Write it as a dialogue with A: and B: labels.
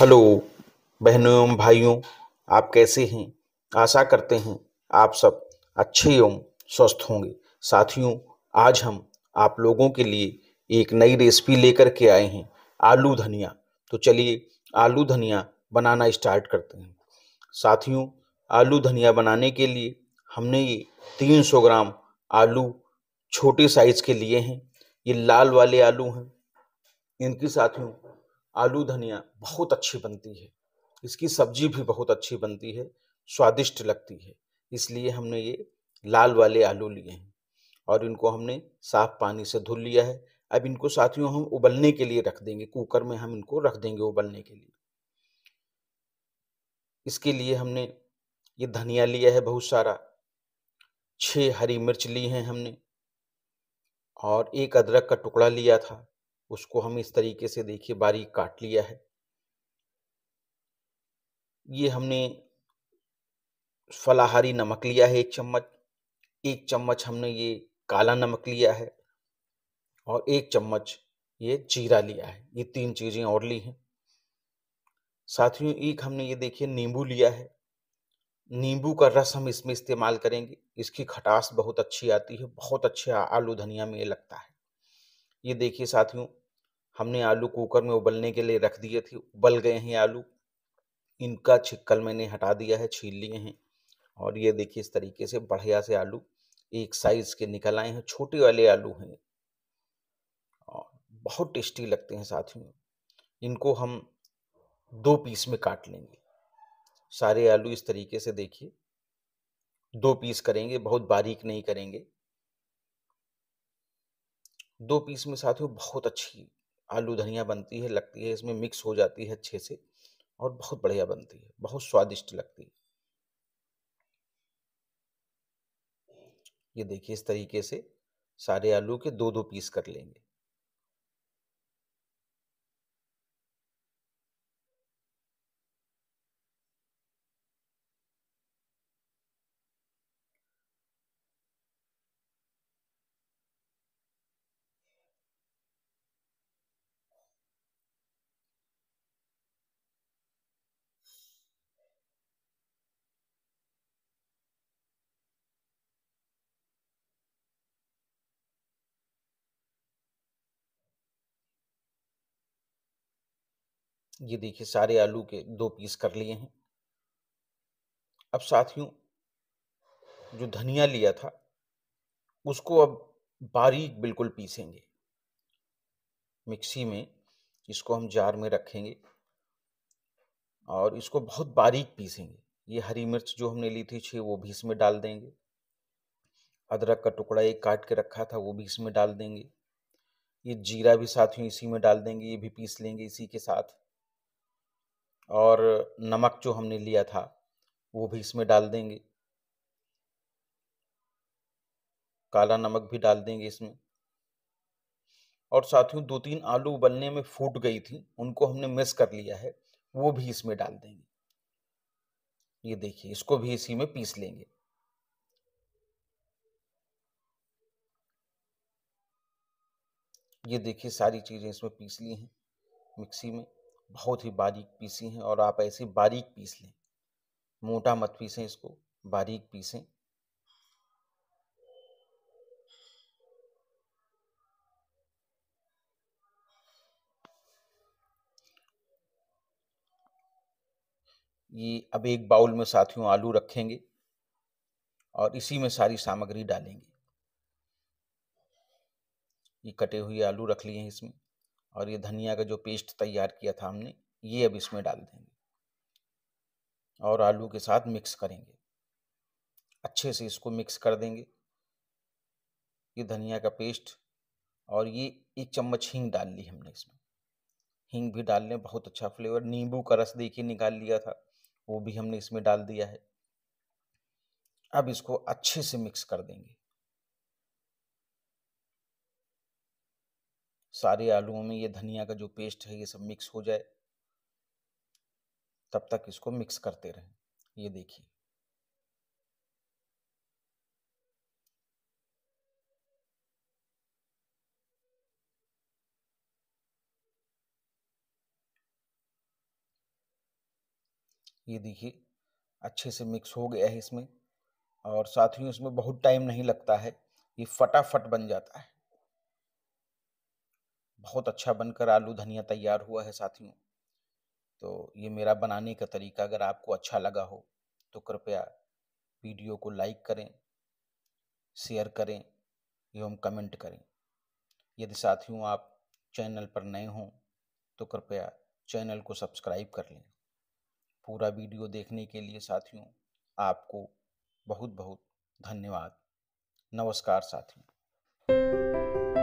A: hello बहनों भाइयों आप कैसे हैं आशा करते हैं आप सब अच्छे एवं स्वस्थ होंगे साथियों आज हम आप लोगों के लिए एक नई रेसिपी लेकर के आए हैं आलू धनिया तो चलिए आलू धनिया बनाना स्टार्ट करते हैं साथियों आलू धनिया बनाने के लिए हमने ये 300 ग्राम आलू छोटे साइज़ के लिए हैं ये लाल वाले आलू हैं इनकी साथियों आलू धनिया बहुत अच्छी बनती है इसकी सब्जी भी बहुत अच्छी बनती है स्वादिष्ट लगती है इसलिए हमने ये लाल वाले आलू लिए हैं और इनको हमने साफ पानी से धुल लिया है अब इनको साथियों हम उबलने के लिए रख देंगे कुकर में हम इनको रख देंगे उबलने के लिए इसके लिए हमने ये धनिया लिया है बहुत सारा छह हरी मिर्च ली हैं हमने और एक अदरक का टुकड़ा लिया था उसको हम इस तरीके से देखिए बारीक काट लिया है ये हमने फलाहारी नमक लिया है एक चम्मच एक चम्मच हमने ये काला नमक लिया है और एक चम्मच ये जीरा लिया है ये तीन चीज़ें और ली हैं साथियों एक हमने ये देखिए नींबू लिया है नींबू का रस हम इसमें इस्तेमाल करेंगे इसकी खटास बहुत अच्छी आती है बहुत अच्छा आलू धनिया में ये लगता है ये देखिए साथियों हमने आलू कुकर में उबलने के लिए रख दिए थे उबल गए हैं आलू इनका छिक्कल मैंने हटा दिया है छील लिए हैं और ये देखिए इस तरीके से बढ़िया से आलू एक साइज के निकल आए हैं छोटे वाले आलू हैं और बहुत टेस्टी लगते हैं साथियों इनको हम दो पीस में काट लेंगे सारे आलू इस तरीके से देखिए दो पीस करेंगे बहुत बारीक नहीं करेंगे दो पीस में साथियों बहुत अच्छी आलू धनिया बनती है लगती है इसमें मिक्स हो जाती है अच्छे से और बहुत बढ़िया बनती है बहुत स्वादिष्ट लगती है ये देखिए इस तरीके से सारे आलू के दो दो पीस कर लेंगे ये देखिए सारे आलू के दो पीस कर लिए हैं अब साथियों जो धनिया लिया था उसको अब बारीक बिल्कुल पीसेंगे मिक्सी में इसको हम जार में रखेंगे और इसको बहुत बारीक पीसेंगे ये हरी मिर्च जो हमने ली थी छः वो भी इसमें डाल देंगे अदरक का टुकड़ा एक काट के रखा था वो भी इसमें डाल देंगे ये जीरा भी साथियों इसी में डाल देंगे ये भी पीस लेंगे इसी के साथ और नमक जो हमने लिया था वो भी इसमें डाल देंगे काला नमक भी डाल देंगे इसमें और साथियों दो तीन आलू उबलने में फूट गई थी उनको हमने मिस कर लिया है वो भी इसमें डाल देंगे ये देखिए इसको भी इसी में पीस लेंगे ये देखिए सारी चीज़ें इसमें पीस ली हैं मिक्सी में बहुत ही बारीक पीसी हैं और आप ऐसे बारीक पीस लें मोटा मत पीसें इसको बारीक पीसें ये अब एक बाउल में साथियों आलू रखेंगे और इसी में सारी सामग्री डालेंगे ये कटे हुए आलू रख लिए हैं इसमें और ये धनिया का जो पेस्ट तैयार किया था हमने ये अब इसमें डाल देंगे और आलू के साथ मिक्स करेंगे अच्छे से इसको मिक्स कर देंगे ये धनिया का पेस्ट और ये एक चम्मच हींग डाल ली हमने इसमें हींग भी डाल लें बहुत अच्छा फ्लेवर नींबू का रस देखिए निकाल लिया था वो भी हमने इसमें डाल दिया है अब इसको अच्छे से मिक्स कर देंगे सारे आलूओं में ये धनिया का जो पेस्ट है ये सब मिक्स हो जाए तब तक इसको मिक्स करते रहें ये देखिए ये देखिए अच्छे से मिक्स हो गया है इसमें और साथ ही इसमें बहुत टाइम नहीं लगता है ये फटाफट बन जाता है बहुत अच्छा बनकर आलू धनिया तैयार हुआ है साथियों तो ये मेरा बनाने का तरीका अगर आपको अच्छा लगा हो तो कृपया वीडियो को लाइक करें शेयर करें एवं कमेंट करें यदि साथियों आप चैनल पर नए हों तो कृपया चैनल को सब्सक्राइब कर लें पूरा वीडियो देखने के लिए साथियों आपको बहुत बहुत धन्यवाद नमस्कार साथियों